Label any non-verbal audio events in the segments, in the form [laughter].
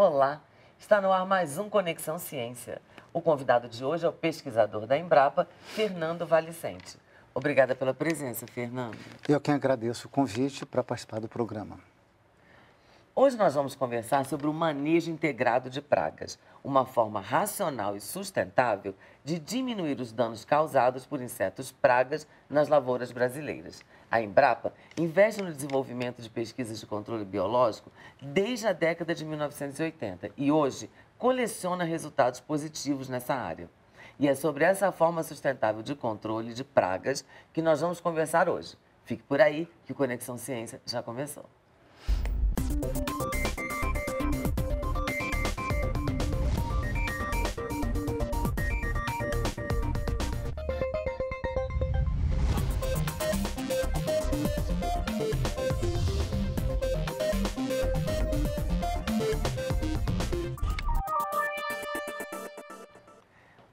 Olá! Está no ar mais um Conexão Ciência. O convidado de hoje é o pesquisador da Embrapa, Fernando Valicente. Obrigada pela presença, Fernando. Eu quem agradeço o convite para participar do programa. Hoje nós vamos conversar sobre o manejo integrado de pragas, uma forma racional e sustentável de diminuir os danos causados por insetos pragas nas lavouras brasileiras. A Embrapa investe no desenvolvimento de pesquisas de controle biológico desde a década de 1980 e hoje coleciona resultados positivos nessa área. E é sobre essa forma sustentável de controle de pragas que nós vamos conversar hoje. Fique por aí que o Conexão Ciência já começou.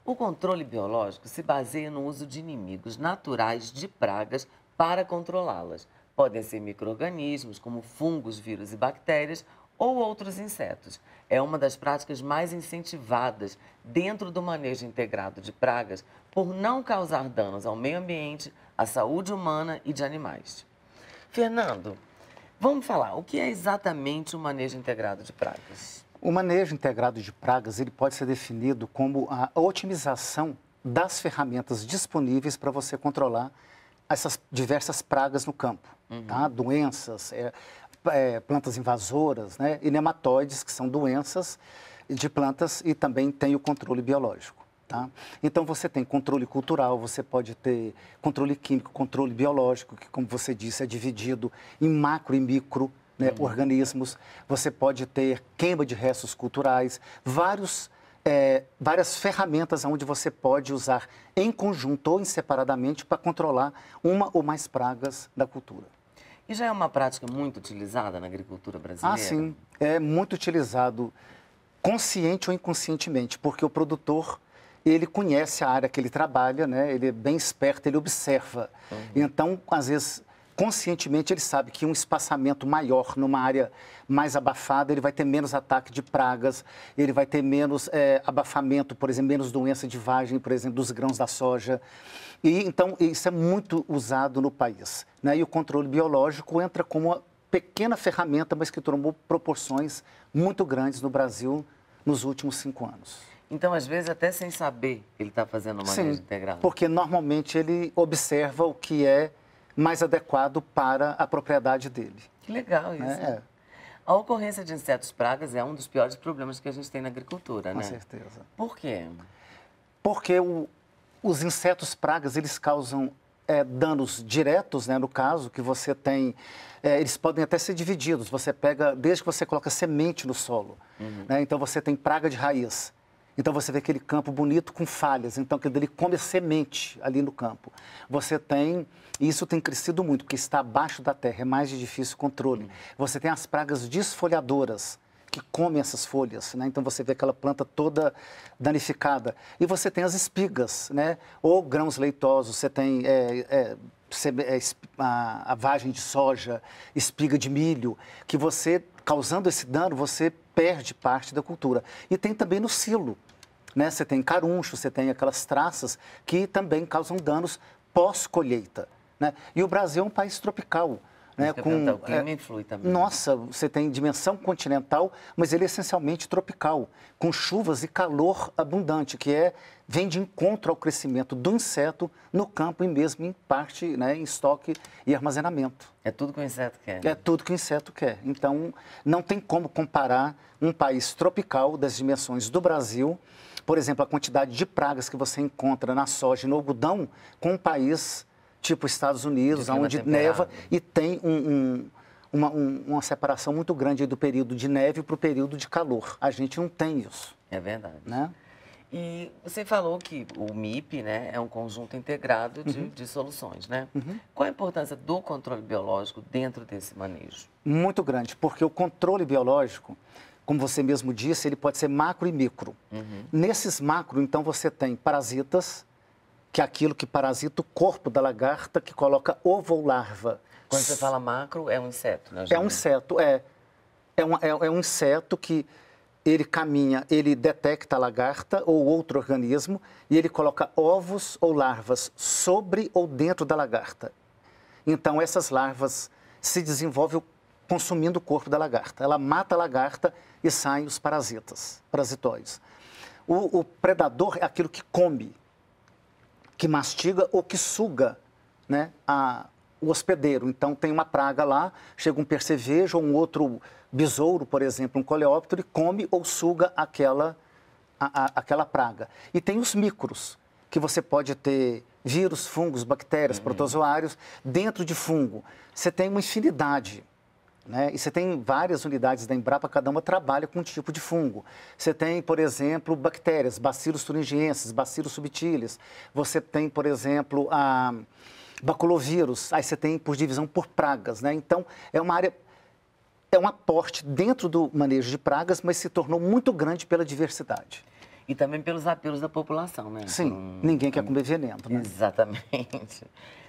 O controle biológico se baseia no uso de inimigos naturais de pragas para controlá-las. Podem ser micro-organismos, como fungos, vírus e bactérias, ou outros insetos. É uma das práticas mais incentivadas dentro do manejo integrado de pragas por não causar danos ao meio ambiente, à saúde humana e de animais. Fernando, vamos falar o que é exatamente o manejo integrado de pragas? O manejo integrado de pragas ele pode ser definido como a otimização das ferramentas disponíveis para você controlar essas diversas pragas no campo, uhum. tá? doenças, é, é, plantas invasoras, né? e nematóides, que são doenças de plantas e também tem o controle biológico. Tá? Então você tem controle cultural, você pode ter controle químico, controle biológico, que como você disse é dividido em macro e micro, né, uhum. organismos, você pode ter queima de restos culturais, vários, é, várias ferramentas onde você pode usar em conjunto ou em separadamente para controlar uma ou mais pragas da cultura. E já é uma prática muito utilizada na agricultura ah, brasileira? Ah, sim. É muito utilizado consciente ou inconscientemente, porque o produtor ele conhece a área que ele trabalha, né? ele é bem esperto, ele observa. Uhum. Então, às vezes, conscientemente ele sabe que um espaçamento maior numa área mais abafada, ele vai ter menos ataque de pragas, ele vai ter menos é, abafamento, por exemplo, menos doença de vagem, por exemplo, dos grãos da soja. E então isso é muito usado no país. Né? E o controle biológico entra como uma pequena ferramenta, mas que tomou proporções muito grandes no Brasil nos últimos cinco anos. Então, às vezes, até sem saber, ele está fazendo uma Sim, integrada. Porque normalmente ele observa o que é mais adequado para a propriedade dele. Que legal né? isso. Né? É. A ocorrência de insetos pragas é um dos piores problemas que a gente tem na agricultura, Com né? Com certeza. Por quê? Porque o, os insetos pragas, eles causam é, danos diretos, né, no caso, que você tem, é, eles podem até ser divididos. Você pega, desde que você coloca semente no solo, uhum. né, então você tem praga de raiz. Então você vê aquele campo bonito com falhas, então que ele come semente ali no campo. Você tem, e isso tem crescido muito, porque está abaixo da terra, é mais de difícil controle. Você tem as pragas desfolhadoras, que comem essas folhas, né? Então você vê aquela planta toda danificada. E você tem as espigas, né? Ou grãos leitosos, você tem é, é, é a, vagem de soja, espiga de milho, que você, causando esse dano, você perde parte da cultura. E tem também no silo né? Você tem caruncho, você tem aquelas traças que também causam danos pós-colheita, né? E o Brasil é um país tropical. Né, com, o é, clima é, influi também. Né? Nossa, você tem dimensão continental, mas ele é essencialmente tropical, com chuvas e calor abundante, que é vem de encontro ao crescimento do inseto no campo e mesmo em parte né, em estoque e armazenamento. É tudo que o inseto quer. Né? É tudo que o inseto quer. Então, não tem como comparar um país tropical das dimensões do Brasil por exemplo, a quantidade de pragas que você encontra na soja e no algodão com um país tipo Estados Unidos, onde neva e tem um, um, uma, um, uma separação muito grande do período de neve para o período de calor. A gente não tem isso. É verdade. Né? E você falou que o MIP né, é um conjunto integrado de, uhum. de soluções, né? Uhum. Qual a importância do controle biológico dentro desse manejo? Muito grande, porque o controle biológico como você mesmo disse, ele pode ser macro e micro. Uhum. Nesses macro, então, você tem parasitas, que é aquilo que parasita o corpo da lagarta, que coloca ovo ou larva. Quando você fala macro, é um inseto, né? É um inseto, é. É um, é, é um inseto que ele caminha, ele detecta a lagarta ou outro organismo e ele coloca ovos ou larvas sobre ou dentro da lagarta. Então, essas larvas se desenvolvem consumindo o corpo da lagarta. Ela mata a lagarta e saem os parasitas, parasitóides. O, o predador é aquilo que come, que mastiga ou que suga né, a, o hospedeiro. Então tem uma praga lá, chega um percevejo ou um outro besouro, por exemplo, um coleóptero, e come ou suga aquela, a, a, aquela praga. E tem os micros, que você pode ter vírus, fungos, bactérias, uhum. protozoários dentro de fungo. Você tem uma infinidade. Né? E você tem várias unidades da Embrapa, cada uma trabalha com um tipo de fungo. Você tem, por exemplo, bactérias, bacilos thuringienses, bacilos subtilis. Você tem, por exemplo, a baculovírus. Aí você tem por divisão por pragas. Né? Então, é uma área é um aporte dentro do manejo de pragas, mas se tornou muito grande pela diversidade. E também pelos apelos da população, né? Sim, um... Então, ninguém quer então, comer veneno, né? [laughs] Exatamente.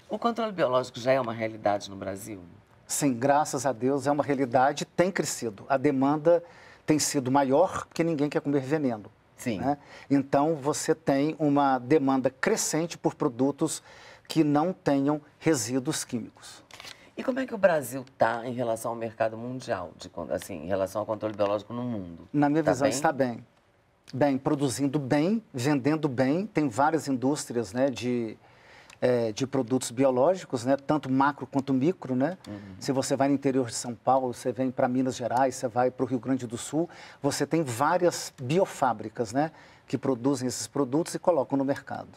O controle biológico já é uma realidade no Brasil? Sim, graças a Deus é uma realidade, tem crescido. A demanda tem sido maior porque ninguém quer comer veneno. Sim. Né? Então você tem uma demanda crescente por produtos que não tenham resíduos químicos. E como é que o Brasil está em relação ao mercado mundial, de, assim, em relação ao controle biológico no mundo? Na minha tá visão, bem? está bem. Bem, produzindo bem, vendendo bem. Tem várias indústrias né, de é, de produtos biológicos, né? tanto macro quanto micro. Né? Uhum. Se você vai no interior de São Paulo, você vem para Minas Gerais, você vai para o Rio Grande do Sul, você tem várias biofábricas né? que produzem esses produtos e colocam no mercado.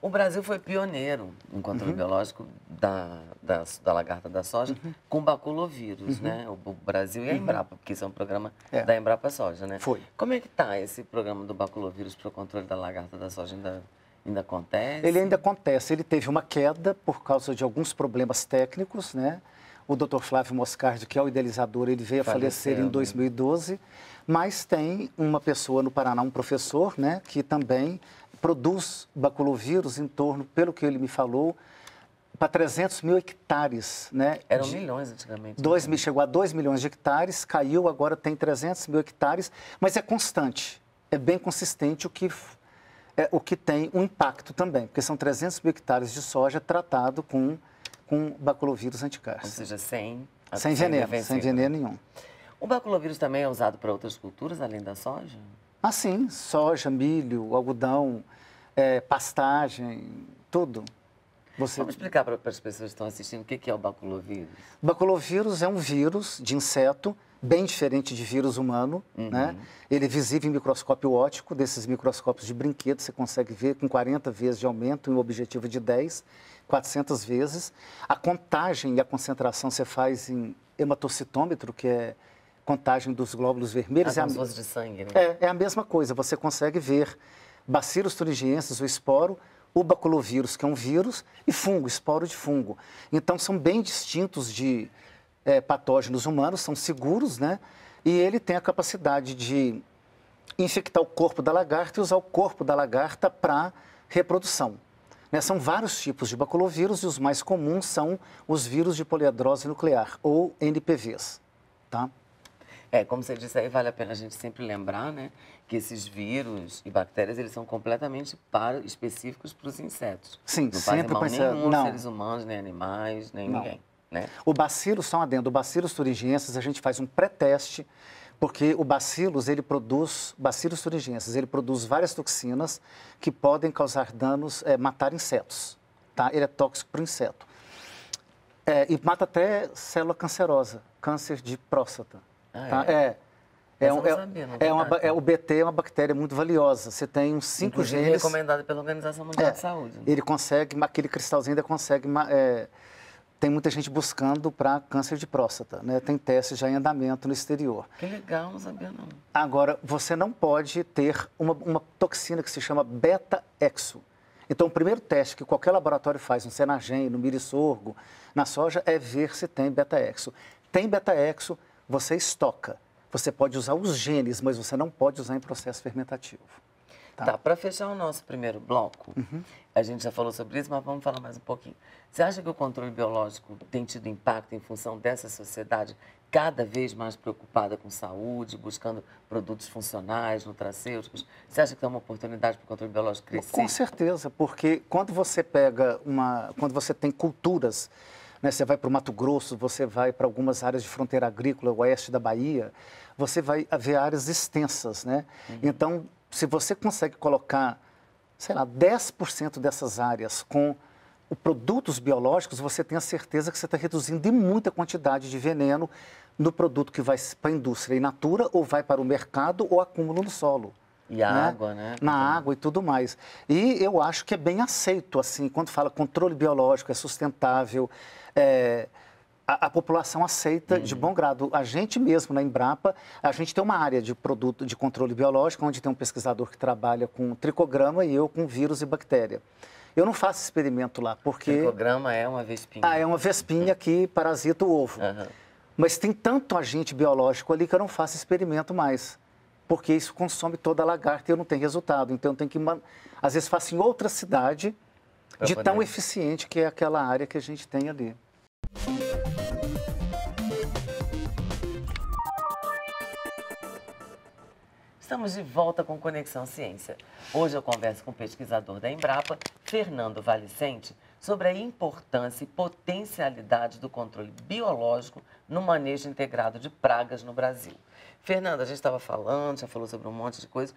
O Brasil foi pioneiro no controle uhum. biológico da, da, da, lagarta da soja uhum. com baculovírus, uhum. né? O, o, Brasil e a uhum. Embrapa, porque isso é um programa é. da Embrapa Soja, né? Foi. Como é que está esse programa do baculovírus para o controle da lagarta da soja? Ainda Ainda acontece? Ele ainda acontece. Ele teve uma queda por causa de alguns problemas técnicos, né? O Dr. Flávio Moscardi, que é o idealizador, ele veio Faleceu, a falecer em 2012, né? mas tem uma pessoa no Paraná, um professor, né, que também produz baculovírus em torno, pelo que ele me falou, para 300 mil hectares, né? Eram de, milhões antigamente. Né? Dois, chegou a 2 milhões de hectares, caiu, agora tem 300 mil hectares, mas é constante, é bem consistente o que é, o que tem um impacto também, porque são 300 mil hectares de soja tratado com, com baculovírus anticárcere. Ou seja, sem... Sem veneno, sem, sem veneno nenhum. O baculovírus também é usado para outras culturas, além da soja? Ah, sim. Soja, milho, algodão, é, pastagem, tudo. Você... Vamos explicar para as pessoas que estão assistindo o que é o baculovírus. Baculovírus é um vírus de inseto bem diferente de vírus humano, uhum. né? Ele é visível em microscópio ótico, desses microscópios de brinquedo, você consegue ver com 40 vezes de aumento e um objetivo de 10, 400 vezes. A contagem e a concentração você faz em hematocitômetro, que é contagem dos glóbulos vermelhos. As ah, é a, de sangue, né? É, é a mesma coisa, você consegue ver bacilos thuringienses, o esporo, o baculovírus, que é um vírus, e fungo, esporo de fungo. Então, são bem distintos de é, patógenos humanos, são seguros, né? E ele tem a capacidade de infectar o corpo da lagarta e usar o corpo da lagarta para reprodução. Né? São vários tipos de baculovírus e os mais comuns são os vírus de poliadrose nuclear, ou NPVs, tá? É, como você disse aí, vale a pena a gente sempre lembrar, né, que esses vírus e bactérias, eles são completamente para, específicos para os insetos. Sim, não sempre fazem mal pensando... nenhum não. seres humanos, nem animais, nem não. ninguém. Né? O bacilo, só um adendo, o bacilos thuringiensis a gente faz um pré-teste, porque o bacilos, ele produz, bacilos thuringiensis, ele produz várias toxinas que podem causar danos, é, matar insetos, tá? Ele é tóxico para o inseto. É, e mata até célula cancerosa, câncer de próstata. Ah, tá? é. é. É, um, é, sabia, é, uma, é, o BT é uma bactéria muito valiosa. Você tem uns cinco Inclusive, genes. recomendado pela Organização Mundial é, de Saúde. Ele consegue, aquele cristalzinho ainda consegue é, tem muita gente buscando para câncer de próstata, né? Tem testes já em andamento no exterior. Que legal, não sabia não. Agora, você não pode ter uma, uma toxina que se chama beta-exo. Então, o primeiro teste que qualquer laboratório faz no Senagen, no mirissorgo, na soja, é ver se tem beta-exo. Tem beta-exo, você estoca. Você pode usar os genes, mas você não pode usar em processo fermentativo. Tá, tá para fechar o nosso primeiro bloco, uhum. a gente já falou sobre isso, mas vamos falar mais um pouquinho. Você acha que o controle biológico tem tido impacto em função dessa sociedade cada vez mais preocupada com saúde, buscando produtos funcionais, nutracêuticos? Você acha que tem é uma oportunidade para o controle biológico crescer? Com certeza, porque quando você pega uma. quando você tem culturas. Né, você vai para o Mato Grosso, você vai para algumas áreas de fronteira agrícola, oeste da Bahia, você vai ver áreas extensas, né? Uhum. Então, se você consegue colocar, sei lá, 10% dessas áreas com produtos biológicos, você tem a certeza que você está reduzindo de muita quantidade de veneno no produto que vai para a indústria in natura ou vai para o mercado ou acúmulo no solo. E a né? água, né? Na então. água e tudo mais. E eu acho que é bem aceito, assim, quando fala controle biológico, é sustentável, é, a, a, população aceita uhum. de bom grado. A gente mesmo, na Embrapa, a gente tem uma área de produto de controle biológico, onde tem um pesquisador que trabalha com tricograma e eu com vírus e bactéria. Eu não faço experimento lá, porque... O tricograma é uma vespinha. Ah, é uma vespinha uhum. que parasita o ovo. Uhum. Mas tem tanto agente biológico ali que eu não faço experimento mais porque isso consome toda a lagarta e eu não tenho resultado. Então, tenho que, às vezes, faço em outra cidade, de tão eficiente que é aquela área que a gente tem ali. Estamos de volta com Conexão Ciência. Hoje eu converso com o pesquisador da Embrapa, Fernando Valicente, sobre a importância e potencialidade do controle biológico no manejo integrado de pragas no Brasil. Fernando, a gente estava falando, já falou sobre um monte de coisa.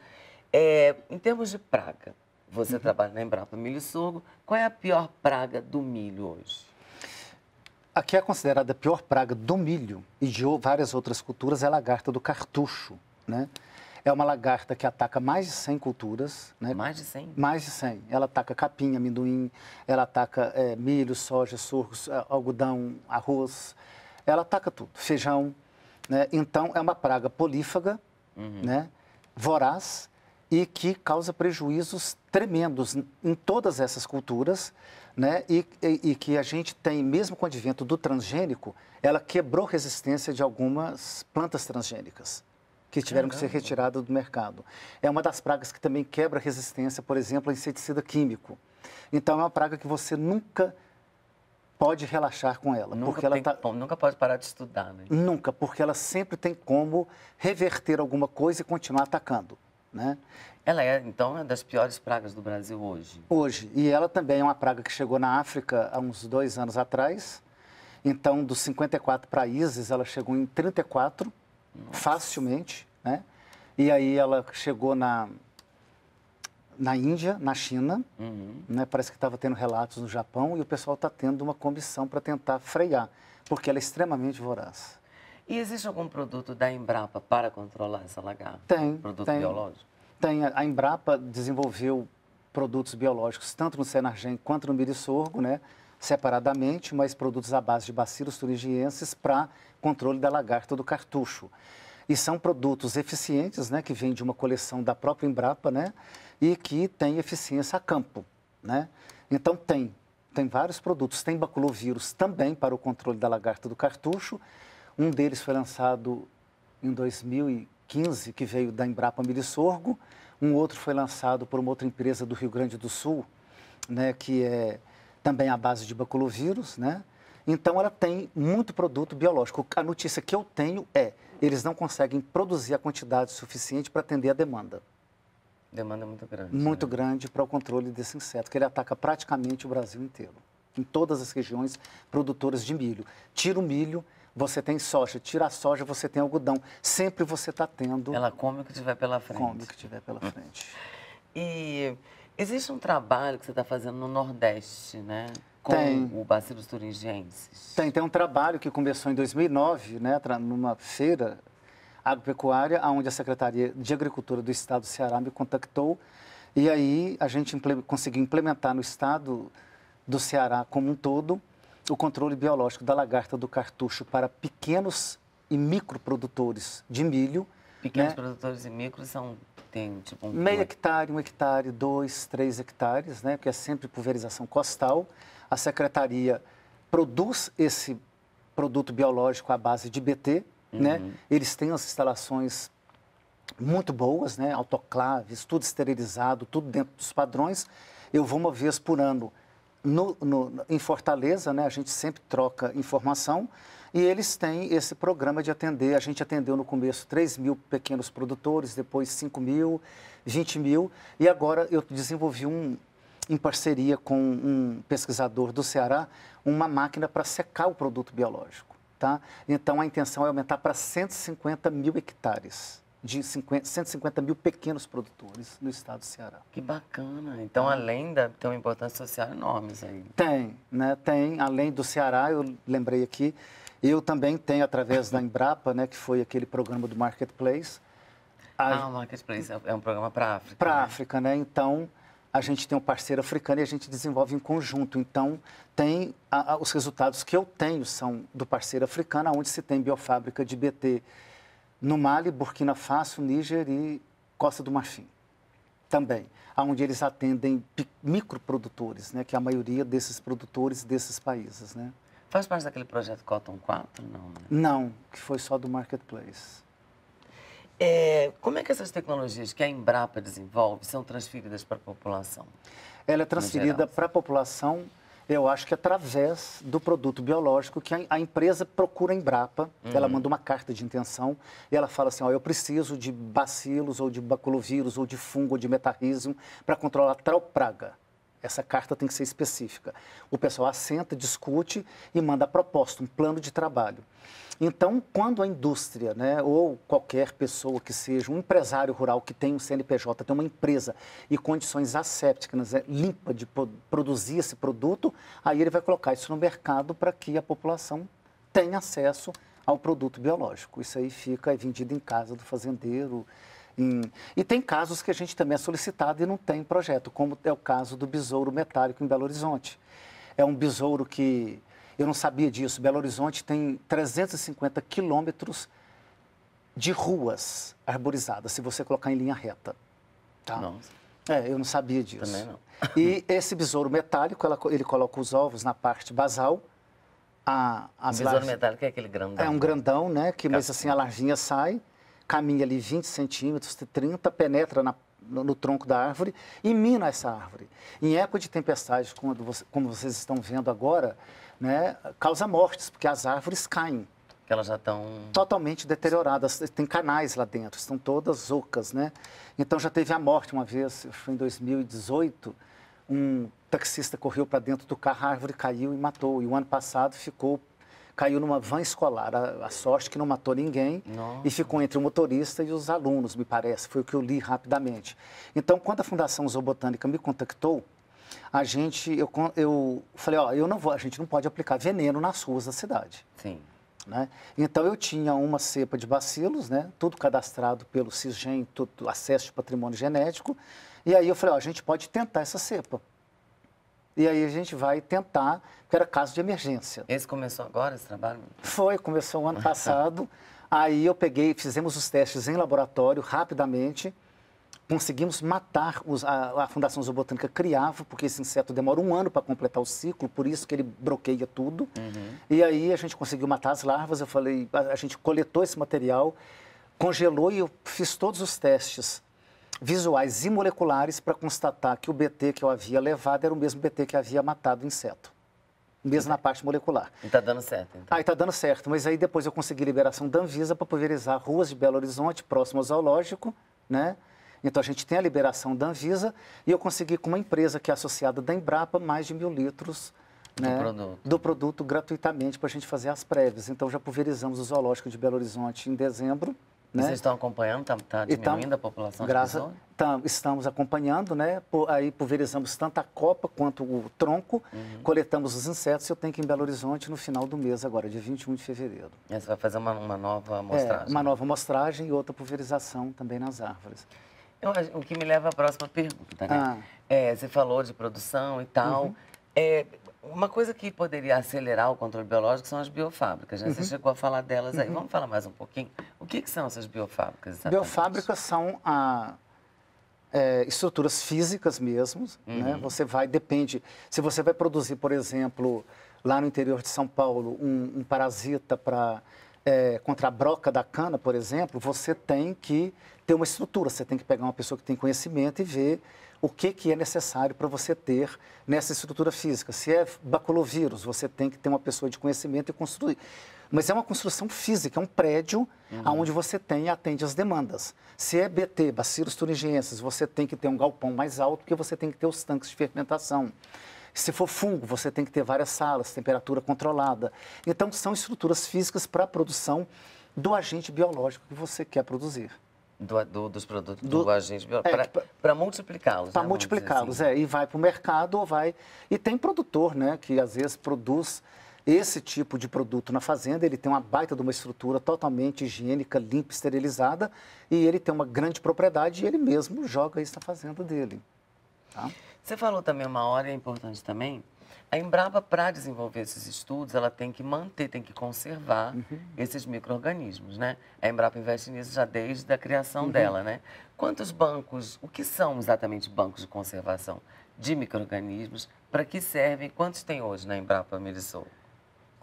É, em termos de praga, você uhum. trabalha na Embrapa Milho e Sorgo. Qual é a pior praga do milho hoje? A que é considerada a pior praga do milho e de várias outras culturas é a lagarta do cartucho, né? É uma lagarta que ataca mais de 100 culturas. Né? Mais de 100? Mais de 100. Ela ataca capim, amendoim, ela ataca é, milho, soja, surgos, é, algodão, arroz. Ela ataca tudo, feijão. Né? Então, é uma praga polífaga, uhum. né? voraz, e que causa prejuízos tremendos em todas essas culturas, né? E, e, e, que a gente tem, mesmo com o advento do transgênico, ela quebrou resistência de algumas plantas transgênicas que tiveram que ser retiradas do mercado. É uma das pragas que também quebra resistência, por exemplo, a inseticida químico. Então, é uma praga que você nunca pode relaxar com ela. Nunca, porque ela tem, tá... nunca pode parar de estudar, né? Nunca, porque ela sempre tem como reverter alguma coisa e continuar atacando. Né? Ela é, então, uma das piores pragas do Brasil hoje? Hoje. E ela também é uma praga que chegou na África há uns dois anos atrás. Então, dos 54 países, ela chegou em 34, Nossa. facilmente. Né? E aí ela chegou na, na Índia, na China, uhum. né? parece que estava tendo relatos no Japão, e o pessoal está tendo uma comissão para tentar frear, porque ela é extremamente voraz. E existe algum produto da Embrapa para controlar essa lagarta? Tem. Produto tem, biológico? Tem. A Embrapa desenvolveu produtos biológicos tanto no Senargem quanto no Mirissorgo, né? separadamente, mas produtos à base de bacilos turigienses para controle da lagarta do cartucho. E são produtos eficientes, né, que vêm de uma coleção da própria Embrapa, né, e que tem eficiência a campo, né? Então tem, tem vários produtos, tem baculovírus também para o controle da lagarta do cartucho um deles foi lançado em 2015, que veio da Embrapa Milissorgo. Um outro foi lançado por uma outra empresa do Rio Grande do Sul, né, que é também a base de baculovírus, né? Então ela tem muito produto biológico. A notícia que eu tenho é, eles não conseguem produzir a quantidade suficiente para atender a demanda. Demanda muito grande. Né? Muito né? grande para o controle desse inseto, que ele ataca praticamente o Brasil inteiro, em todas as regiões produtoras de milho. Tira o milho, você tem soja, tira a soja, você tem algodão. Sempre você está tendo. Ela come o que tiver pela frente. Come o que tiver pela hum. frente. E existe um trabalho que você está fazendo no Nordeste, né? Com tem. o Bacilos Thuringiensis. Tem, tem um trabalho que começou em 2009, né, numa feira agropecuária, onde a Secretaria de Agricultura do Estado do Ceará me contactou. E aí a gente conseguiu implementar no Estado do Ceará como um todo o controle biológico da lagarta do cartucho para pequenos e microprodutores de milho. Pequenos né? produtores e micro são tem tipo um... meio hectare, um hectare, dois, três hectares, né? Porque é sempre pulverização costal. A secretaria produz esse produto biológico à base de BT, né? uhum. né? Eles têm as instalações muito boas, né? Autoclaves, tudo esterilizado, tudo dentro dos padrões. Eu vou uma vez por ano no, no, em Fortaleza, né, a gente sempre troca informação e eles têm esse programa de atender. A gente atendeu no começo 3 mil pequenos produtores, depois 5 mil, 20 mil. E agora eu desenvolvi um, em parceria com um pesquisador do Ceará, uma máquina para secar o produto biológico. Tá? Então a intenção é aumentar para 150 mil hectares de 50, 150 mil pequenos produtores no estado do Ceará. Que bacana. Então, além da ter uma importância social enorme aí. Tem, né? Tem. Além do Ceará, eu lembrei aqui, eu também tenho, através da Embrapa, né, que foi aquele programa do Marketplace. A... Ah, o Marketplace é, é um programa para África. Para né? África, né? Então, a gente tem um parceiro africano e a gente desenvolve em conjunto. Então, tem a, a, os resultados que eu tenho são do parceiro africano, onde se tem biofábrica de BT no Mali, Burkina Faso, Níger e Costa do Marfim também, onde eles atendem microprodutores, né, que é a maioria desses produtores desses países. Né. Faz parte daquele projeto Cotton 4? Não, né? não que foi só do Marketplace. É, como é que essas tecnologias que a Embrapa desenvolve são transferidas para a população? Ela é transferida assim. para a população eu acho que é através do produto biológico que a, a empresa procura a Embrapa, uhum. ela manda uma carta de intenção e ela fala assim, ó, eu preciso de bacilos ou de baculovírus ou de fungo ou de metarrísio para controlar tal praga essa carta tem que ser específica. O pessoal assenta, discute e manda a proposta, um plano de trabalho. Então, quando a indústria, né, ou qualquer pessoa que seja, um empresário rural que tem um CNPJ, tem uma empresa e condições assépticas, né, limpa de produzir esse produto, aí ele vai colocar isso no mercado para que a população tenha acesso ao produto biológico. Isso aí fica é vendido em casa do fazendeiro, e tem casos que a gente também é solicitado e não tem projeto, como é o caso do besouro metálico em Belo Horizonte. É um besouro que, eu não sabia disso, Belo Horizonte tem 350 quilômetros de ruas arborizadas, se você colocar em linha reta. Tá? Nossa. É, eu não sabia disso. Também não. E esse besouro metálico, ela, ele coloca os ovos na parte basal. A, o besouro larg... metálico é aquele grandão. É um né? grandão, né? Que, mas assim, a larvinha sai caminha ali 20 centímetros, 30, penetra na, no, no, tronco da árvore e mina essa árvore. Em época de tempestade, como, você, como vocês estão vendo agora, né, causa mortes, porque as árvores caem. Elas já estão... Totalmente deterioradas. Tem canais lá dentro, estão todas ocas, né? Então, já teve a morte uma vez, foi em 2018, um taxista correu para dentro do carro, a árvore caiu e matou. E o ano passado ficou caiu numa van escolar. A, a sorte que não matou ninguém Nossa. e ficou entre o motorista e os alunos, me parece. Foi o que eu li rapidamente. Então, quando a Fundação Zoobotânica me contactou, a gente, eu, eu falei, ó, eu não vou, a gente não pode aplicar veneno nas ruas da cidade. Sim. Né? Então eu tinha uma cepa de bacilos, né? tudo cadastrado pelo CISGEN, tudo, acesso de patrimônio genético. E aí eu falei, ó, a gente pode tentar essa cepa. E aí a gente vai tentar, porque era caso de emergência. Esse começou agora, esse trabalho? Foi, começou o ano passado. aí eu peguei, fizemos os testes em laboratório rapidamente. Conseguimos matar, os, a, a Fundação Zoobotânica criava, porque esse inseto demora um ano para completar o ciclo, por isso que ele bloqueia tudo. Uhum. E aí a gente conseguiu matar as larvas, eu falei, a, a gente coletou esse material, congelou e eu fiz todos os testes visuais e moleculares para constatar que o BT que eu havia levado era o mesmo BT que havia matado o inseto. Mesmo na parte molecular. E está dando certo, então. Ah, está dando certo. Mas aí depois eu consegui liberação da Anvisa para pulverizar ruas de Belo Horizonte, próximo ao zoológico, né? Então a gente tem a liberação da Anvisa e eu consegui com uma empresa que é associada da Embrapa mais de mil litros né, produto. do, produto. gratuitamente para a gente fazer as prévias. Então já pulverizamos o zoológico de Belo Horizonte em dezembro né? Vocês estão acompanhando? Está tá, tá diminuindo então, a população graças, tam, Estamos acompanhando, né? Por, aí pulverizamos tanto a copa quanto o tronco, uhum. coletamos os insetos. Eu tenho que ir em Belo Horizonte no final do mês agora, dia 21 de fevereiro. E você vai fazer uma, uma nova é, amostragem? É, uma né? nova amostragem e outra pulverização também nas árvores. Eu, o que me leva à próxima pergunta, né? Ah. É, você falou de produção e tal. Uhum. É, uma coisa que poderia acelerar o controle biológico são as biofábricas. Né? Uhum. Você chegou a falar delas uhum. aí. Vamos falar mais um pouquinho. O que, que são essas biofábricas? Exatamente? Biofábricas são ah, é, estruturas físicas mesmo. Né? Uhum. Né? Você vai, depende. Se você vai produzir, por exemplo, lá no interior de São Paulo, um, um parasita para é, contra a broca da cana, por exemplo, você tem que ter uma estrutura. Você tem que pegar uma pessoa que tem conhecimento e ver o que, que é necessário para você ter nessa estrutura física. Se é baculovírus, você tem que ter uma pessoa de conhecimento e construir. Mas é uma construção física, é um prédio uhum. onde você tem e atende as demandas. Se é BT, bacilos turingienses, você tem que ter um galpão mais alto, porque você tem que ter os tanques de fermentação. Se for fungo, você tem que ter várias salas, temperatura controlada. Então, são estruturas físicas para a produção do agente biológico que você quer produzir do, do, dos produtos do, do agente é, para tipo, multiplicá-los. Para né, multiplicá-los, assim. é. E vai para o mercado ou vai. E tem produtor, né? Que às vezes produz esse tipo de produto na fazenda, ele tem uma baita de uma estrutura totalmente higiênica, limpa, esterilizada, e ele tem uma grande propriedade e ele mesmo joga isso na fazenda dele. Tá? Você falou também uma hora, é importante também, a Embrapa, para desenvolver esses estudos, ela tem que manter, tem que conservar uhum. esses micro-organismos, né? A Embrapa investe nisso já desde a criação uhum. dela, né? Quantos bancos, o que são exatamente bancos de conservação de micro-organismos? Para que servem? Quantos tem hoje na Embrapa Merisol?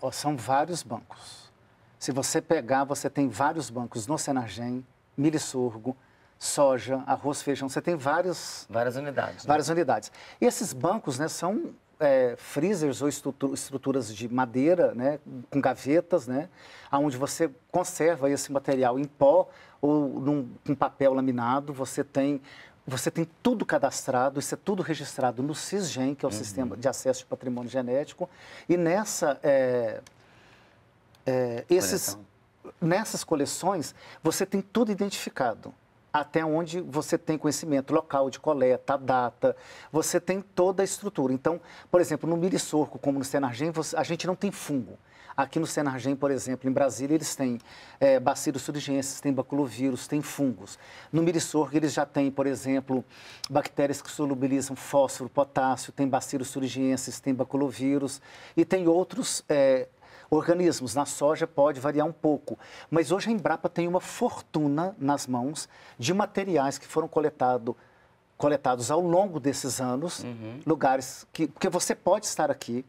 Oh, são vários bancos. Se você pegar, você tem vários bancos no Senagem, Mirissurgo, soja, arroz, feijão. Você tem várias... Várias unidades. Né? Várias né? unidades. E esses bancos né, são é, freezers ou estruturas de madeira, né, com gavetas, né, onde você conserva esse material em pó ou num, com papel laminado, você tem você tem tudo cadastrado, isso é tudo registrado no CISGEN, que é o uhum. Sistema de Acesso de Patrimônio Genético, e nessa, é, é, esses, nessas coleções você tem tudo identificado até onde você tem conhecimento, local de coleta, data, você tem toda a estrutura. Então, por exemplo, no Mirissorco, como no Senargem, a gente não tem fungo. Aqui no Senargem, por exemplo, em Brasília, eles têm é, bacilos surigenses, têm baculovírus, têm fungos. No Mirissorco, eles já têm, por exemplo, bactérias que solubilizam fósforo, potássio, tem bacilos surigenses, tem baculovírus e tem outros é, organismos. Na soja pode variar um pouco, mas hoje a Embrapa tem uma fortuna nas mãos de materiais que foram coletado, coletados ao longo desses anos, uhum. lugares que porque você pode estar aqui,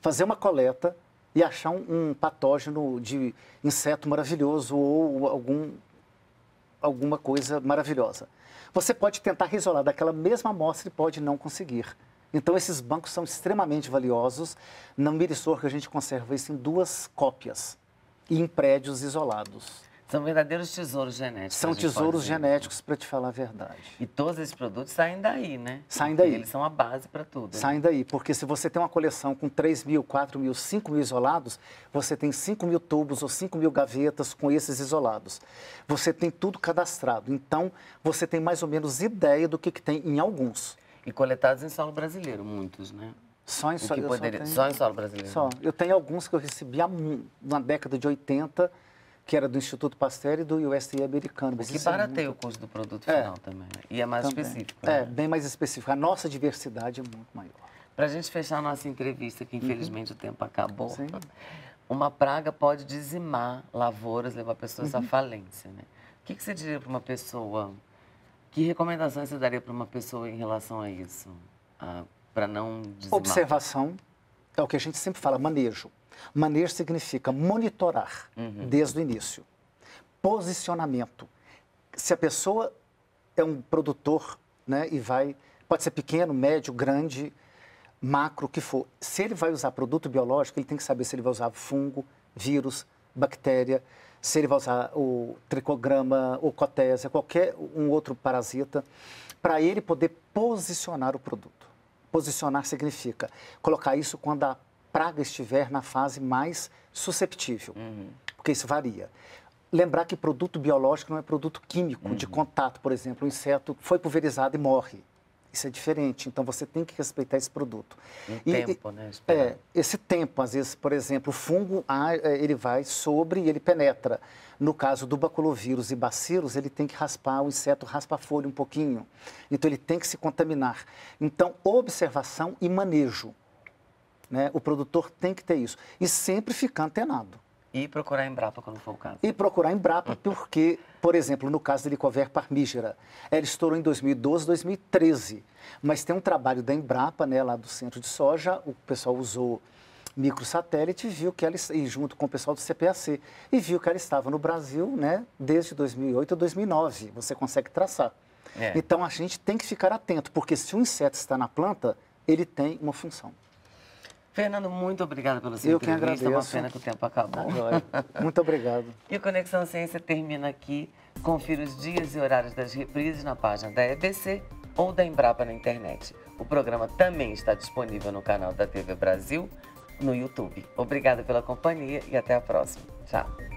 fazer uma coleta e achar um, um patógeno de inseto maravilhoso ou algum alguma coisa maravilhosa. Você pode tentar isolar daquela mesma amostra e pode não conseguir. Então, esses bancos são extremamente valiosos. Na que a gente conserva isso em duas cópias e em prédios isolados. São verdadeiros tesouros genéticos. São tesouros genéticos, para te falar a verdade. E todos esses produtos saem daí, né? Saem daí. eles são a base para tudo. Né? Saem né? daí, porque se você tem uma coleção com 3 mil, 4 mil, 5 mil isolados, você tem 5 mil tubos ou 5 mil gavetas com esses isolados. Você tem tudo cadastrado. Então, você tem mais ou menos ideia do que, que tem em alguns e coletados em solo brasileiro, muitos, né? Só em, so, poderia, só, tenho... só, em solo brasileiro. Só. Eu tenho alguns que eu recebi há, na década de 80, que era do Instituto Pasteur e do USDA americano. Mas que é barateia muito... o custo do produto final é, também. Né? E é mais também. específico. É, né? bem mais específico. A nossa diversidade é muito maior. Para a gente fechar a nossa entrevista, que uhum. infelizmente uhum. o tempo acabou, Sim. uma praga pode dizimar lavouras, levar pessoas uhum. à falência, né? O que, que você diria para uma pessoa que recomendação você daria para uma pessoa em relação a isso? Ah, para não dizimar? Observação é o que a gente sempre fala, manejo. Manejo significa monitorar uhum. desde o início. Posicionamento. Se a pessoa é um produtor né, e vai, pode ser pequeno, médio, grande, macro, o que for. Se ele vai usar produto biológico, ele tem que saber se ele vai usar fungo, vírus, bactéria, se ele vai usar o tricograma, o cotésia, qualquer um outro parasita, para ele poder posicionar o produto. Posicionar significa colocar isso quando a praga estiver na fase mais susceptível, uhum. porque isso varia. Lembrar que produto biológico não é produto químico, uhum. de contato, por exemplo, o inseto foi pulverizado e morre. Isso é diferente. Então você tem que respeitar esse produto. Um e, tempo, né? É, esse tempo, às vezes, por exemplo, o fungo ah, é, ele vai sobre e ele penetra. No caso do baculovírus e bacilos, ele tem que raspar, o inseto raspa a folha um pouquinho. Então ele tem que se contaminar. Então, observação e manejo. Né? O produtor tem que ter isso. E sempre ficar antenado. E procurar Embrapa, quando for o caso. E procurar Embrapa, porque, por exemplo, no caso da Licover Parmígera, ela estourou em 2012, 2013. Mas tem um trabalho da Embrapa, né, lá do centro de soja, o pessoal usou microsatélite e viu que ela, e junto com o pessoal do CPAC, e viu que ela estava no Brasil, né, desde 2008 a 2009. Você consegue traçar. É. Então, a gente tem que ficar atento, porque se um inseto está na planta, ele tem uma função. Fernando, muito obrigado pelo seu Eu entrevista. Eu que agradeço. Uma pena que o tempo acabou. Tá muito obrigado. [laughs] e o Conexão Ciência termina aqui. Confira os dias e horários das reprises na página da EBC ou da Embrapa na internet. O programa também está disponível no canal da TV Brasil, no YouTube. Obrigada pela companhia e até a próxima. Tchau.